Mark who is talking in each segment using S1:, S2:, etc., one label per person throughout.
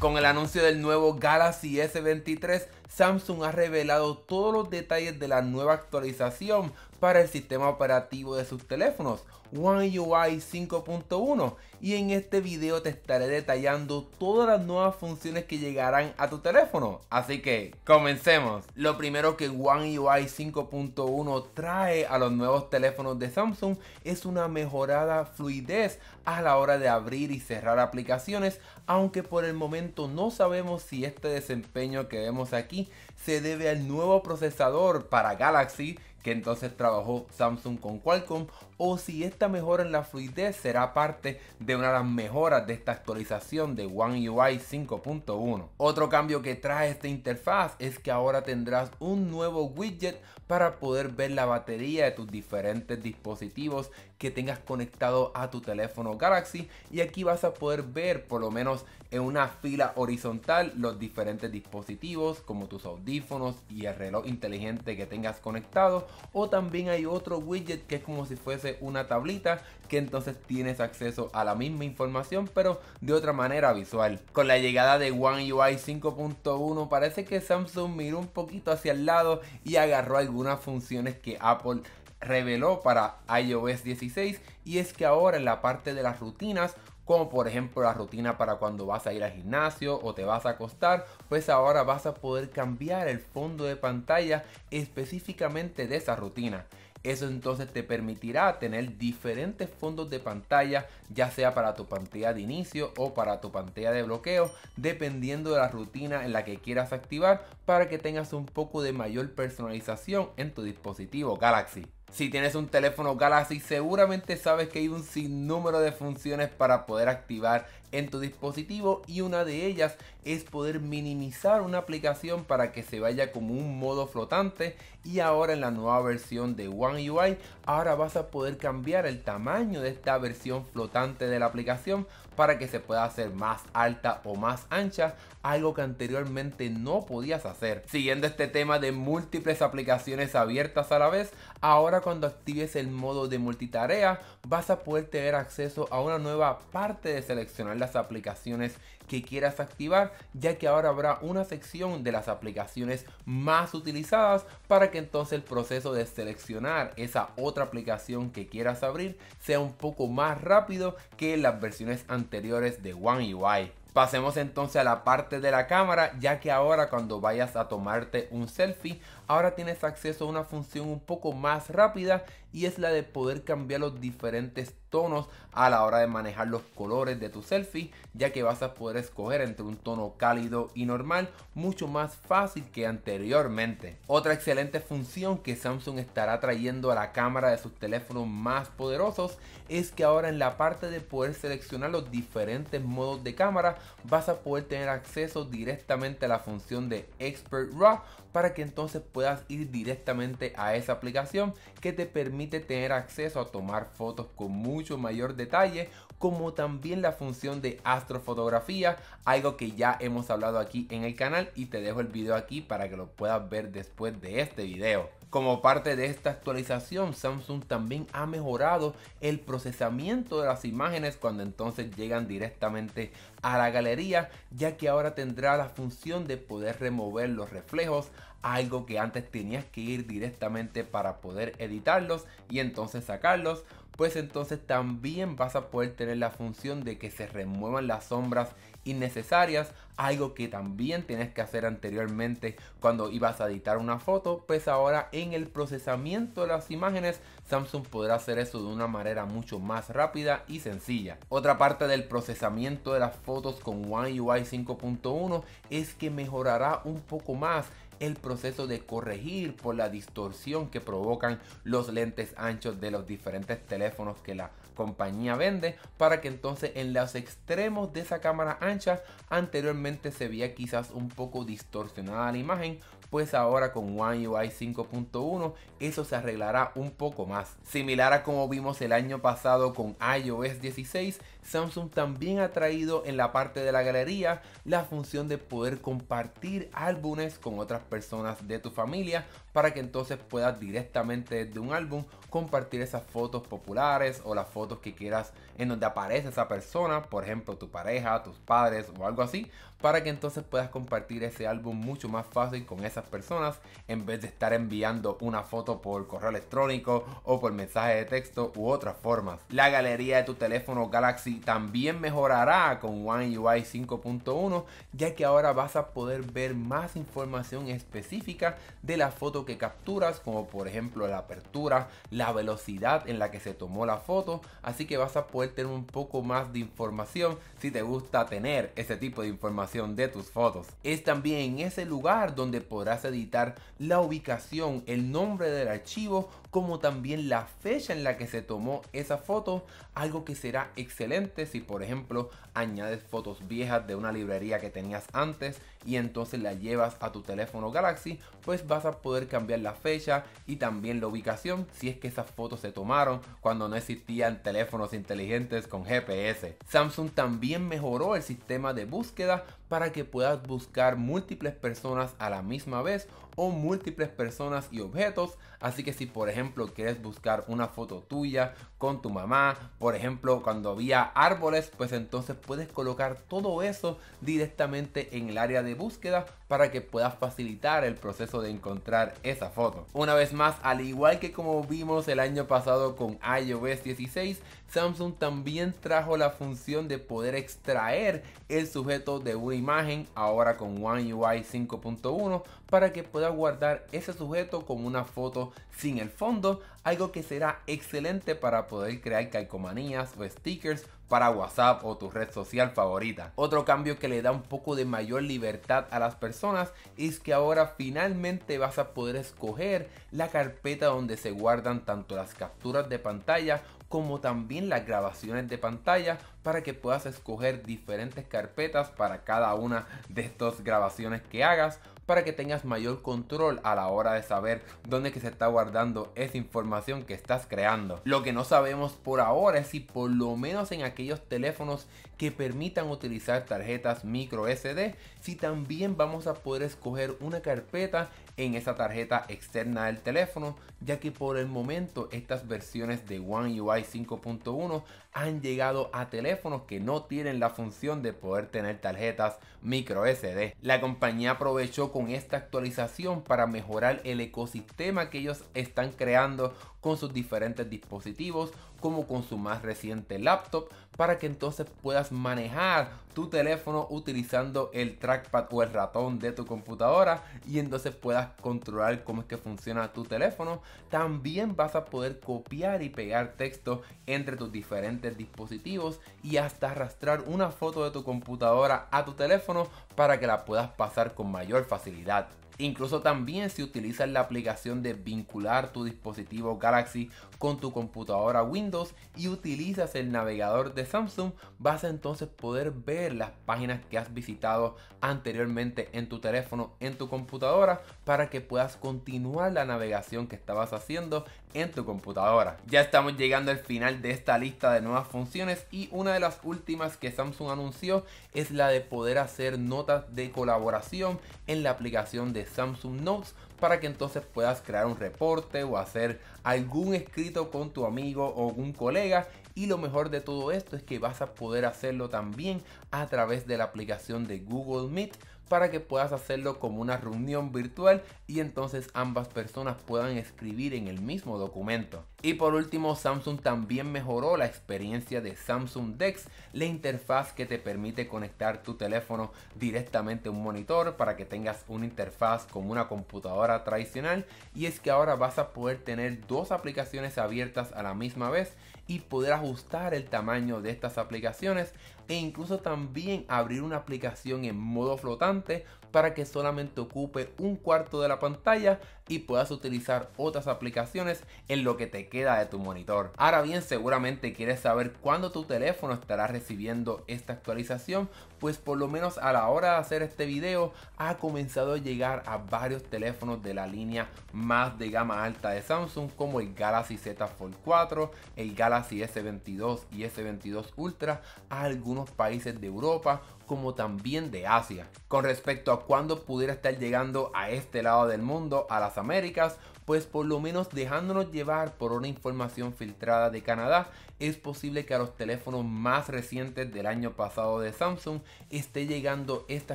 S1: Con el anuncio del nuevo Galaxy S23, Samsung ha revelado todos los detalles de la nueva actualización para el sistema operativo de sus teléfonos, One UI 5.1 y en este video te estaré detallando todas las nuevas funciones que llegarán a tu teléfono. Así que comencemos. Lo primero que One UI 5.1 trae a los nuevos teléfonos de Samsung es una mejorada fluidez a la hora de abrir y cerrar aplicaciones, aunque por el momento no sabemos si este desempeño que vemos aquí se debe al nuevo procesador para Galaxy que entonces trabajó Samsung con Qualcomm o si esta mejora en la fluidez será parte de una de las mejoras de esta actualización de One UI 5.1. Otro cambio que trae esta interfaz es que ahora tendrás un nuevo widget para poder ver la batería de tus diferentes dispositivos que tengas conectado a tu teléfono Galaxy y aquí vas a poder ver por lo menos en una fila horizontal los diferentes dispositivos como tus audífonos y el reloj inteligente que tengas conectado o también hay otro widget que es como si fuese una tablita que entonces tienes acceso a la misma información pero de otra manera visual. Con la llegada de One UI 5.1 parece que Samsung miró un poquito hacia el lado y agarró algunas funciones que Apple reveló para iOS 16 y es que ahora en la parte de las rutinas como por ejemplo la rutina para cuando vas a ir al gimnasio o te vas a acostar, pues ahora vas a poder cambiar el fondo de pantalla específicamente de esa rutina. Eso entonces te permitirá tener diferentes fondos de pantalla, ya sea para tu pantalla de inicio o para tu pantalla de bloqueo, dependiendo de la rutina en la que quieras activar para que tengas un poco de mayor personalización en tu dispositivo Galaxy. Si tienes un teléfono Galaxy seguramente sabes que hay un sinnúmero de funciones para poder activar en tu dispositivo y una de ellas es poder minimizar una aplicación para que se vaya como un modo flotante y ahora en la nueva versión de One UI ahora vas a poder cambiar el tamaño de esta versión flotante de la aplicación para que se pueda hacer más alta o más ancha, algo que anteriormente no podías hacer. Siguiendo este tema de múltiples aplicaciones abiertas a la vez, ahora cuando actives el modo de multitarea vas a poder tener acceso a una nueva parte de seleccionar las aplicaciones que quieras activar, ya que ahora habrá una sección de las aplicaciones más utilizadas para que entonces el proceso de seleccionar esa otra aplicación que quieras abrir sea un poco más rápido que las versiones anteriores de One UI. Pasemos entonces a la parte de la cámara, ya que ahora cuando vayas a tomarte un selfie, ahora tienes acceso a una función un poco más rápida y es la de poder cambiar los diferentes tonos a la hora de manejar los colores de tu selfie, ya que vas a poder escoger entre un tono cálido y normal mucho más fácil que anteriormente. Otra excelente función que Samsung estará trayendo a la cámara de sus teléfonos más poderosos es que ahora en la parte de poder seleccionar los diferentes modos de cámara vas a poder tener acceso directamente a la función de Expert RAW para que entonces puedas ir directamente a esa aplicación que te permite tener acceso a tomar fotos con mucho mayor detalle, como también la función de astrofotografía, algo que ya hemos hablado aquí en el canal y te dejo el video aquí para que lo puedas ver después de este video. Como parte de esta actualización, Samsung también ha mejorado el procesamiento de las imágenes cuando entonces llegan directamente a la galería, ya que ahora tendrá la función de poder remover los reflejos, algo que antes tenías que ir directamente para poder editarlos y entonces sacarlos, pues entonces también vas a poder tener la función de que se remuevan las sombras innecesarias, algo que también tienes que hacer anteriormente cuando ibas a editar una foto, pues ahora en el procesamiento de las imágenes Samsung podrá hacer eso de una manera mucho más rápida y sencilla. Otra parte del procesamiento de las fotos con One UI 5.1 es que mejorará un poco más el proceso de corregir por la distorsión que provocan los lentes anchos de los diferentes teléfonos que la compañía vende para que entonces en los extremos de esa cámara ancha anteriormente se veía quizás un poco distorsionada la imagen pues ahora con One UI 5.1 eso se arreglará un poco más similar a como vimos el año pasado con iOS 16 Samsung también ha traído en la parte de la galería la función de poder compartir álbumes con otras personas de tu familia para que entonces puedas directamente desde un álbum compartir esas fotos populares o las fotos que quieras en donde aparece esa persona, por ejemplo tu pareja, tus padres o algo así, para que entonces puedas compartir ese álbum mucho más fácil con esas personas en vez de estar enviando una foto por correo electrónico o por mensaje de texto u otras formas. La galería de tu teléfono Galaxy también mejorará con One UI 5.1 ya que ahora vas a poder ver más información específica de la foto que capturas como por ejemplo la apertura, la velocidad en la que se tomó la foto, así que vas a poder tener un poco más de información si te gusta tener ese tipo de información de tus fotos. Es también en ese lugar donde podrás editar la ubicación, el nombre del archivo, como también la fecha en la que se tomó esa foto, algo que será excelente si por ejemplo añades fotos viejas de una librería que tenías antes y entonces la llevas a tu teléfono Galaxy, pues vas a poder cambiar la fecha y también la ubicación si es que esas fotos se tomaron cuando no existían teléfonos inteligentes con GPS. Samsung también mejoró el sistema de búsqueda para que puedas buscar múltiples personas a la misma vez o múltiples personas y objetos, así que si por ejemplo quieres buscar una foto tuya con tu mamá, por ejemplo cuando había árboles, pues entonces puedes colocar todo eso directamente en el área de búsqueda para que puedas facilitar el proceso de encontrar esa foto. Una vez más, al igual que como vimos el año pasado con iOS 16, Samsung también trajo la función de poder extraer el sujeto de una imagen ahora con One UI 5.1 para que pueda guardar ese sujeto como una foto sin el fondo, algo que será excelente para poder crear calcomanías o stickers para WhatsApp o tu red social favorita. Otro cambio que le da un poco de mayor libertad a las personas es que ahora finalmente vas a poder escoger la carpeta donde se guardan tanto las capturas de pantalla como también las grabaciones de pantalla para que puedas escoger diferentes carpetas para cada una de estas grabaciones que hagas para que tengas mayor control a la hora de saber dónde que se está guardando esa información que estás creando. Lo que no sabemos por ahora es si por lo menos en aquellos teléfonos que permitan utilizar tarjetas micro SD si también vamos a poder escoger una carpeta en esa tarjeta externa del teléfono ya que por el momento estas versiones de One UI 5.1 han llegado a teléfonos que no tienen la función de poder tener tarjetas micro SD. La compañía aprovechó con esta actualización para mejorar el ecosistema que ellos están creando con sus diferentes dispositivos como con su más reciente laptop para que entonces puedas manejar tu teléfono utilizando el trackpad o el ratón de tu computadora y entonces puedas controlar cómo es que funciona tu teléfono. También vas a poder copiar y pegar texto entre tus diferentes dispositivos y hasta arrastrar una foto de tu computadora a tu teléfono para que la puedas pasar con mayor facilidad. Incluso también si utilizas la aplicación de vincular tu dispositivo Galaxy con tu computadora Windows y utilizas el navegador de Samsung, vas a entonces poder ver las páginas que has visitado anteriormente en tu teléfono, en tu computadora, para que puedas continuar la navegación que estabas haciendo en tu computadora. Ya estamos llegando al final de esta lista de nuevas funciones y una de las últimas que Samsung anunció es la de poder hacer notas de colaboración en la aplicación de Samsung Notes para que entonces puedas crear un reporte o hacer algún escrito con tu amigo o un colega y lo mejor de todo esto es que vas a poder hacerlo también a través de la aplicación de Google Meet para que puedas hacerlo como una reunión virtual y entonces ambas personas puedan escribir en el mismo documento. Y por último, Samsung también mejoró la experiencia de Samsung Dex, la interfaz que te permite conectar tu teléfono directamente a un monitor para que tengas una interfaz como una computadora tradicional. Y es que ahora vas a poder tener dos aplicaciones abiertas a la misma vez y poder ajustar el tamaño de estas aplicaciones e incluso también abrir una aplicación en modo flotante para que solamente ocupe un cuarto de la pantalla y puedas utilizar otras aplicaciones en lo que te queda de tu monitor. Ahora bien, seguramente quieres saber cuándo tu teléfono estará recibiendo esta actualización pues por lo menos a la hora de hacer este video ha comenzado a llegar a varios teléfonos de la línea más de gama alta de Samsung como el Galaxy Z Fold 4, el Galaxy S22 y S22 Ultra a algunos países de Europa como también de Asia. Con respecto a cuándo pudiera estar llegando a este lado del mundo, a las Américas, pues por lo menos dejándonos llevar por una información filtrada de Canadá, es posible que a los teléfonos más recientes del año pasado de Samsung esté llegando esta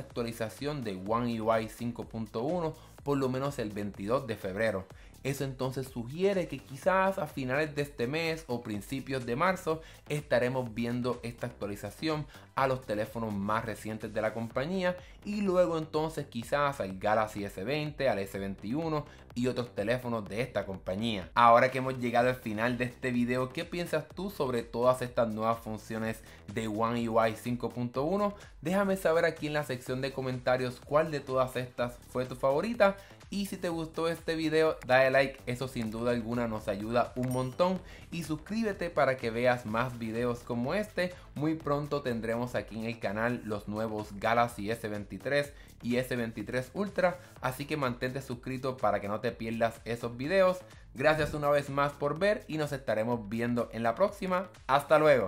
S1: actualización de One e UI 5.1 por lo menos el 22 de febrero. Eso entonces sugiere que quizás a finales de este mes o principios de marzo estaremos viendo esta actualización a los teléfonos más recientes de la compañía y luego entonces quizás al Galaxy S20, al S21 y otros teléfonos de esta compañía. Ahora que hemos llegado al final de este video, ¿qué piensas tú sobre todas estas nuevas funciones de One UI 5.1? Déjame saber aquí en la sección de comentarios cuál de todas estas fue tu favorita y si te gustó este video, dale like, eso sin duda alguna nos ayuda un montón. Y suscríbete para que veas más videos como este. Muy pronto tendremos aquí en el canal los nuevos Galaxy S23 y S23 Ultra. Así que mantente suscrito para que no te pierdas esos videos. Gracias una vez más por ver y nos estaremos viendo en la próxima. Hasta luego.